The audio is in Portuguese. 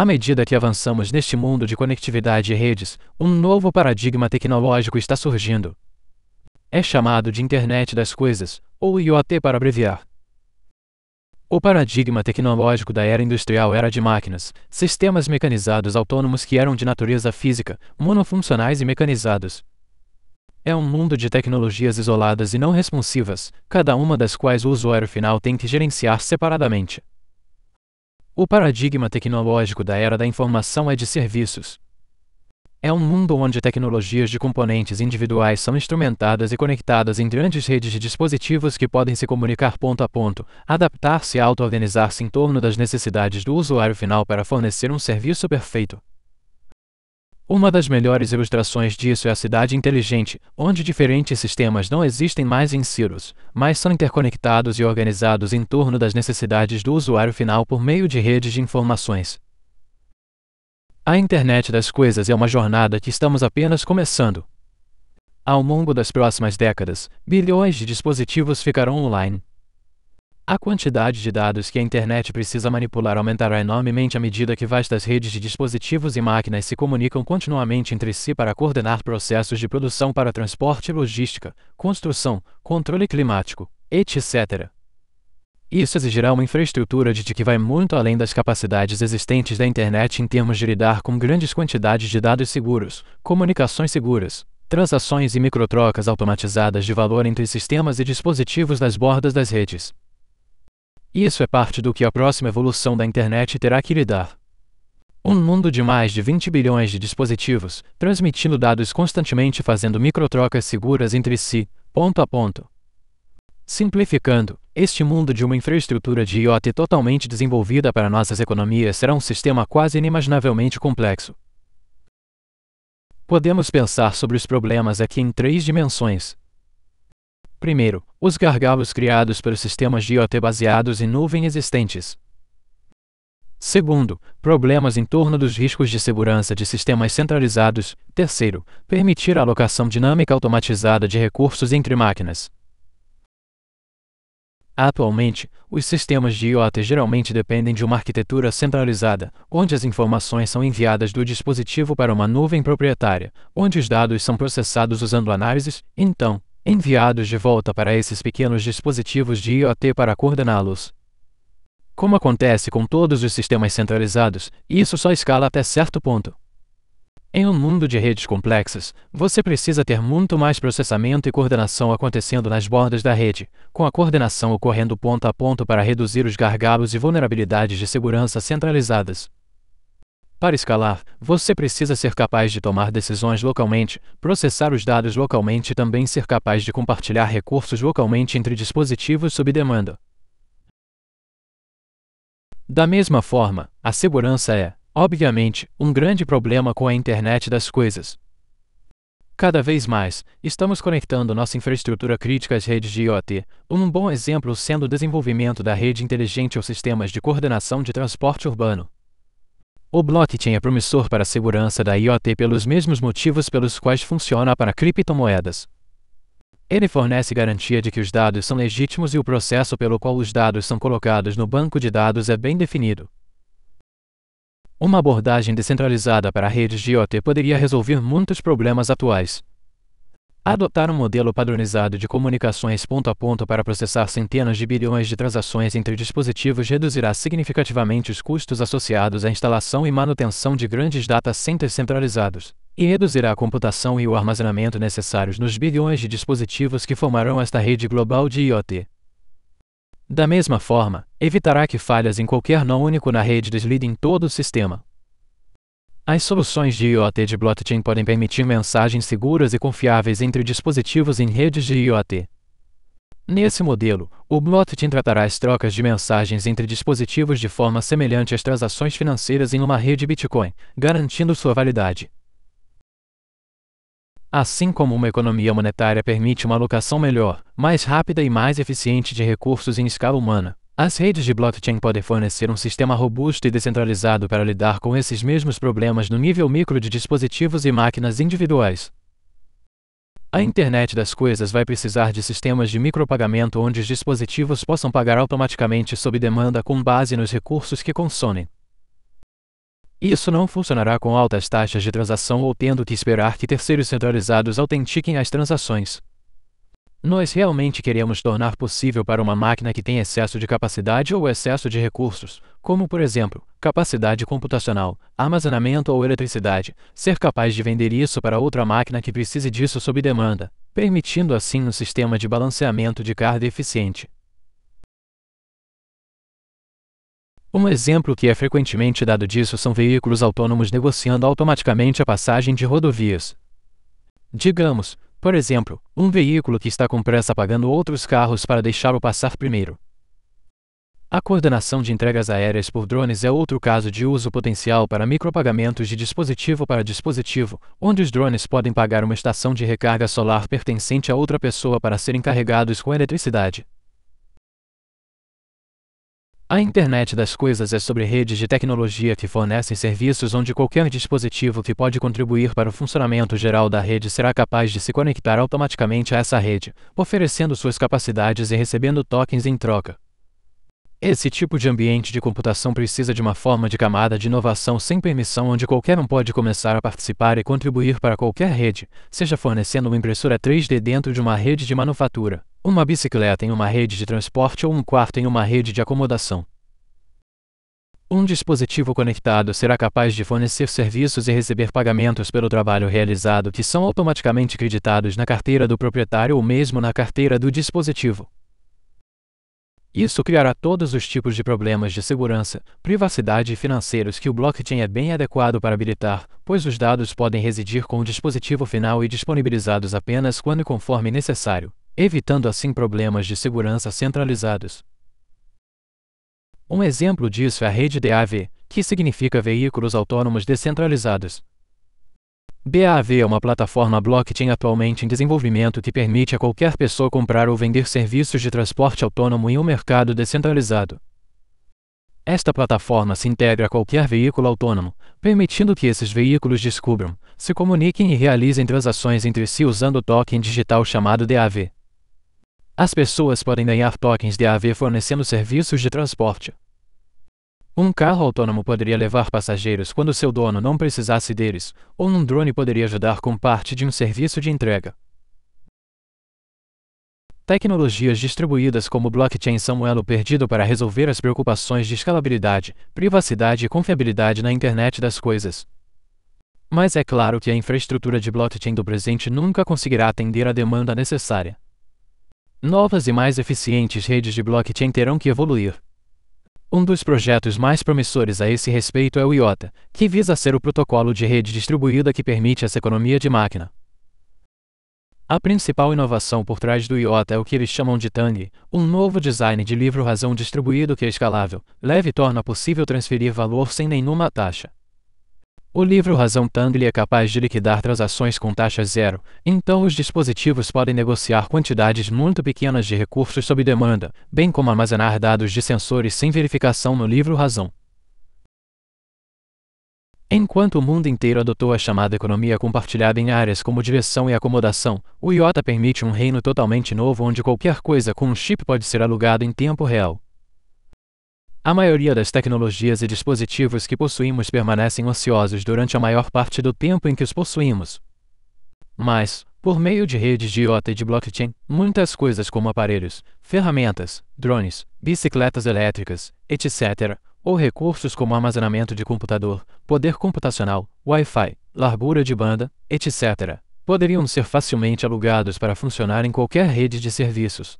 À medida que avançamos neste mundo de conectividade e redes, um novo paradigma tecnológico está surgindo. É chamado de Internet das Coisas, ou IoT para abreviar. O paradigma tecnológico da era industrial era de máquinas, sistemas mecanizados autônomos que eram de natureza física, monofuncionais e mecanizados. É um mundo de tecnologias isoladas e não responsivas, cada uma das quais o usuário final tem que gerenciar separadamente. O paradigma tecnológico da era da informação é de serviços. É um mundo onde tecnologias de componentes individuais são instrumentadas e conectadas em grandes redes de dispositivos que podem se comunicar ponto a ponto, adaptar-se e auto-organizar-se em torno das necessidades do usuário final para fornecer um serviço perfeito. Uma das melhores ilustrações disso é a cidade inteligente, onde diferentes sistemas não existem mais em silos, mas são interconectados e organizados em torno das necessidades do usuário final por meio de redes de informações. A internet das coisas é uma jornada que estamos apenas começando. Ao longo das próximas décadas, bilhões de dispositivos ficarão online, a quantidade de dados que a internet precisa manipular aumentará enormemente à medida que vastas redes de dispositivos e máquinas se comunicam continuamente entre si para coordenar processos de produção para transporte e logística, construção, controle climático, etc. Isso exigirá uma infraestrutura de que vai muito além das capacidades existentes da internet em termos de lidar com grandes quantidades de dados seguros, comunicações seguras, transações e microtrocas automatizadas de valor entre sistemas e dispositivos das bordas das redes. Isso é parte do que a próxima evolução da internet terá que lidar. Um mundo de mais de 20 bilhões de dispositivos, transmitindo dados constantemente fazendo microtrocas seguras entre si, ponto a ponto. Simplificando, este mundo de uma infraestrutura de IoT totalmente desenvolvida para nossas economias será um sistema quase inimaginavelmente complexo. Podemos pensar sobre os problemas aqui em três dimensões: Primeiro, os gargalos criados pelos sistemas IoT baseados em nuvem existentes. Segundo, problemas em torno dos riscos de segurança de sistemas centralizados. Terceiro, permitir a alocação dinâmica automatizada de recursos entre máquinas. Atualmente, os sistemas de IoT geralmente dependem de uma arquitetura centralizada, onde as informações são enviadas do dispositivo para uma nuvem proprietária, onde os dados são processados usando análises, então, enviados de volta para esses pequenos dispositivos de IoT para coordená-los. Como acontece com todos os sistemas centralizados, isso só escala até certo ponto. Em um mundo de redes complexas, você precisa ter muito mais processamento e coordenação acontecendo nas bordas da rede, com a coordenação ocorrendo ponto a ponto para reduzir os gargalos e vulnerabilidades de segurança centralizadas. Para escalar, você precisa ser capaz de tomar decisões localmente, processar os dados localmente e também ser capaz de compartilhar recursos localmente entre dispositivos sob demanda. Da mesma forma, a segurança é, obviamente, um grande problema com a internet das coisas. Cada vez mais, estamos conectando nossa infraestrutura crítica às redes de IoT, um bom exemplo sendo o desenvolvimento da rede inteligente ou sistemas de coordenação de transporte urbano. O blockchain é promissor para a segurança da IoT pelos mesmos motivos pelos quais funciona para criptomoedas. Ele fornece garantia de que os dados são legítimos e o processo pelo qual os dados são colocados no banco de dados é bem definido. Uma abordagem descentralizada para redes de IoT poderia resolver muitos problemas atuais. Adotar um modelo padronizado de comunicações ponto a ponto para processar centenas de bilhões de transações entre dispositivos reduzirá significativamente os custos associados à instalação e manutenção de grandes data centers centralizados, e reduzirá a computação e o armazenamento necessários nos bilhões de dispositivos que formarão esta rede global de IoT. Da mesma forma, evitará que falhas em qualquer nó único na rede deslidem todo o sistema, as soluções de IoT de blockchain podem permitir mensagens seguras e confiáveis entre dispositivos em redes de IoT. Nesse modelo, o blockchain tratará as trocas de mensagens entre dispositivos de forma semelhante às transações financeiras em uma rede Bitcoin, garantindo sua validade. Assim como uma economia monetária permite uma alocação melhor, mais rápida e mais eficiente de recursos em escala humana, as redes de blockchain podem fornecer um sistema robusto e descentralizado para lidar com esses mesmos problemas no nível micro de dispositivos e máquinas individuais. A internet das coisas vai precisar de sistemas de micropagamento onde os dispositivos possam pagar automaticamente sob demanda com base nos recursos que consomem. Isso não funcionará com altas taxas de transação ou tendo que esperar que terceiros centralizados autentiquem as transações. Nós realmente queremos tornar possível para uma máquina que tem excesso de capacidade ou excesso de recursos, como por exemplo, capacidade computacional, armazenamento ou eletricidade, ser capaz de vender isso para outra máquina que precise disso sob demanda, permitindo assim um sistema de balanceamento de carga eficiente. Um exemplo que é frequentemente dado disso são veículos autônomos negociando automaticamente a passagem de rodovias. Digamos, por exemplo, um veículo que está com pressa pagando outros carros para deixá-lo passar primeiro. A coordenação de entregas aéreas por drones é outro caso de uso potencial para micropagamentos de dispositivo para dispositivo, onde os drones podem pagar uma estação de recarga solar pertencente a outra pessoa para serem carregados com eletricidade. A internet das coisas é sobre redes de tecnologia que fornecem serviços onde qualquer dispositivo que pode contribuir para o funcionamento geral da rede será capaz de se conectar automaticamente a essa rede, oferecendo suas capacidades e recebendo tokens em troca. Esse tipo de ambiente de computação precisa de uma forma de camada de inovação sem permissão onde qualquer um pode começar a participar e contribuir para qualquer rede, seja fornecendo uma impressora 3D dentro de uma rede de manufatura. Uma bicicleta em uma rede de transporte ou um quarto em uma rede de acomodação. Um dispositivo conectado será capaz de fornecer serviços e receber pagamentos pelo trabalho realizado que são automaticamente creditados na carteira do proprietário ou mesmo na carteira do dispositivo. Isso criará todos os tipos de problemas de segurança, privacidade e financeiros que o blockchain é bem adequado para habilitar, pois os dados podem residir com o dispositivo final e disponibilizados apenas quando e conforme necessário evitando assim problemas de segurança centralizados. Um exemplo disso é a rede DAV, que significa Veículos Autônomos Descentralizados. BAV é uma plataforma blockchain atualmente em desenvolvimento que permite a qualquer pessoa comprar ou vender serviços de transporte autônomo em um mercado descentralizado. Esta plataforma se integra a qualquer veículo autônomo, permitindo que esses veículos descubram, se comuniquem e realizem transações entre si usando o token digital chamado DAV. As pessoas podem ganhar tokens de AV fornecendo serviços de transporte. Um carro autônomo poderia levar passageiros quando seu dono não precisasse deles, ou um drone poderia ajudar com parte de um serviço de entrega. Tecnologias distribuídas como blockchain são o elo perdido para resolver as preocupações de escalabilidade, privacidade e confiabilidade na internet das coisas. Mas é claro que a infraestrutura de blockchain do presente nunca conseguirá atender a demanda necessária. Novas e mais eficientes redes de blockchain terão que evoluir. Um dos projetos mais promissores a esse respeito é o IOTA, que visa ser o protocolo de rede distribuída que permite essa economia de máquina. A principal inovação por trás do IOTA é o que eles chamam de TANG, um novo design de livro-razão distribuído que é escalável, leve e torna possível transferir valor sem nenhuma taxa. O livro Razão Tandle é capaz de liquidar transações com taxa zero, então os dispositivos podem negociar quantidades muito pequenas de recursos sob demanda, bem como armazenar dados de sensores sem verificação no livro Razão. Enquanto o mundo inteiro adotou a chamada economia compartilhada em áreas como diversão e acomodação, o IOTA permite um reino totalmente novo onde qualquer coisa com um chip pode ser alugado em tempo real. A maioria das tecnologias e dispositivos que possuímos permanecem ociosos durante a maior parte do tempo em que os possuímos. Mas, por meio de redes de IoT e de blockchain, muitas coisas como aparelhos, ferramentas, drones, bicicletas elétricas, etc., ou recursos como armazenamento de computador, poder computacional, Wi-Fi, largura de banda, etc., poderiam ser facilmente alugados para funcionar em qualquer rede de serviços.